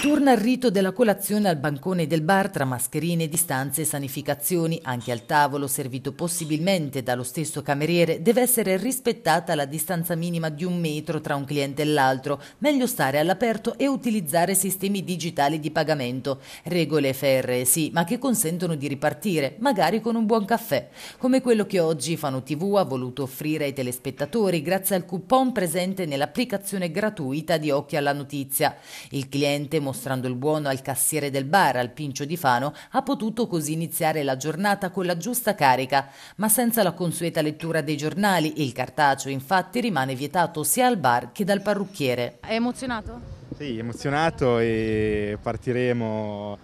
Torna il rito della colazione al bancone del bar tra mascherine, distanze e sanificazioni. Anche al tavolo, servito possibilmente dallo stesso cameriere, deve essere rispettata la distanza minima di un metro tra un cliente e l'altro. Meglio stare all'aperto e utilizzare sistemi digitali di pagamento. Regole ferree, sì, ma che consentono di ripartire, magari con un buon caffè. Come quello che oggi Fano TV ha voluto offrire ai telespettatori grazie al coupon presente nell'applicazione gratuita di Occhi alla Notizia. Il cliente mostrando il buono al cassiere del bar, al Pincio di Fano, ha potuto così iniziare la giornata con la giusta carica, ma senza la consueta lettura dei giornali, il cartaceo infatti rimane vietato sia al bar che dal parrucchiere. È emozionato? Sì, emozionato e partiremo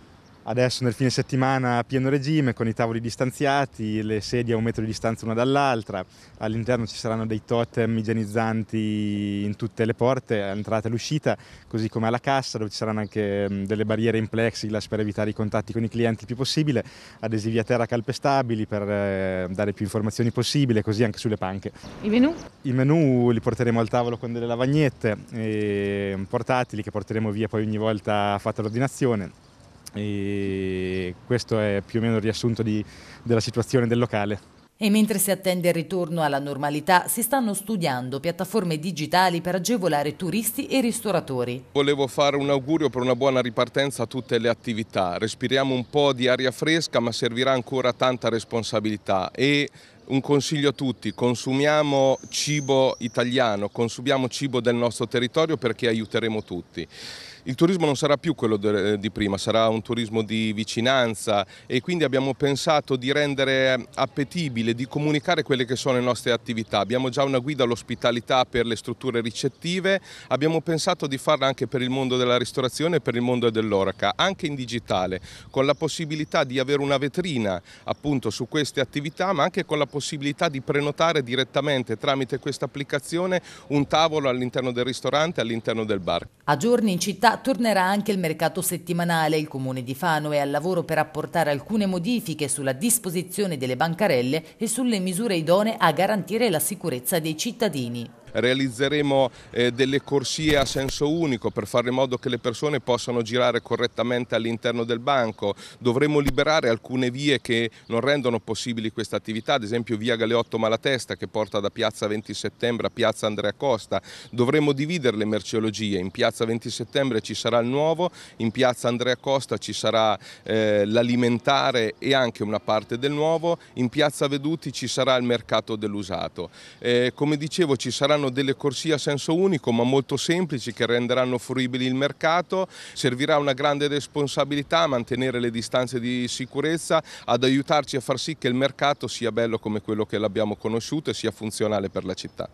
Adesso nel fine settimana a pieno regime, con i tavoli distanziati, le sedie a un metro di distanza una dall'altra, all'interno ci saranno dei totem igienizzanti in tutte le porte, all'entrata e all'uscita, così come alla cassa dove ci saranno anche mm, delle barriere in plexiglass per evitare i contatti con i clienti il più possibile, adesivi a terra calpestabili per eh, dare più informazioni possibile, così anche sulle panche. I menu? I menu li porteremo al tavolo con delle lavagnette ehm, portatili che porteremo via poi ogni volta fatta l'ordinazione e questo è più o meno il riassunto di, della situazione del locale. E mentre si attende il ritorno alla normalità, si stanno studiando piattaforme digitali per agevolare turisti e ristoratori. Volevo fare un augurio per una buona ripartenza a tutte le attività. Respiriamo un po' di aria fresca, ma servirà ancora tanta responsabilità e un consiglio a tutti, consumiamo cibo italiano, consumiamo cibo del nostro territorio perché aiuteremo tutti il turismo non sarà più quello eh, di prima, sarà un turismo di vicinanza e quindi abbiamo pensato di rendere eh, appetibile, di comunicare quelle che sono le nostre attività. Abbiamo già una guida all'ospitalità per le strutture ricettive, abbiamo pensato di farla anche per il mondo della ristorazione e per il mondo dell'oraca, anche in digitale, con la possibilità di avere una vetrina appunto su queste attività, ma anche con la possibilità di prenotare direttamente tramite questa applicazione un tavolo all'interno del ristorante, all'interno del bar. A giorni in città tornerà anche il mercato settimanale. Il comune di Fano è al lavoro per apportare alcune modifiche sulla disposizione delle bancarelle e sulle misure idonee a garantire la sicurezza dei cittadini realizzeremo eh, delle corsie a senso unico per fare in modo che le persone possano girare correttamente all'interno del banco, dovremo liberare alcune vie che non rendono possibili questa attività, ad esempio via Galeotto Malatesta che porta da piazza 20 settembre a piazza Andrea Costa, dovremo dividere le merceologie, in piazza 20 settembre ci sarà il nuovo, in piazza Andrea Costa ci sarà eh, l'alimentare e anche una parte del nuovo, in piazza Veduti ci sarà il mercato dell'usato. Eh, come dicevo ci saranno saranno delle corsie a senso unico ma molto semplici che renderanno fruibili il mercato, servirà una grande responsabilità a mantenere le distanze di sicurezza, ad aiutarci a far sì che il mercato sia bello come quello che l'abbiamo conosciuto e sia funzionale per la città.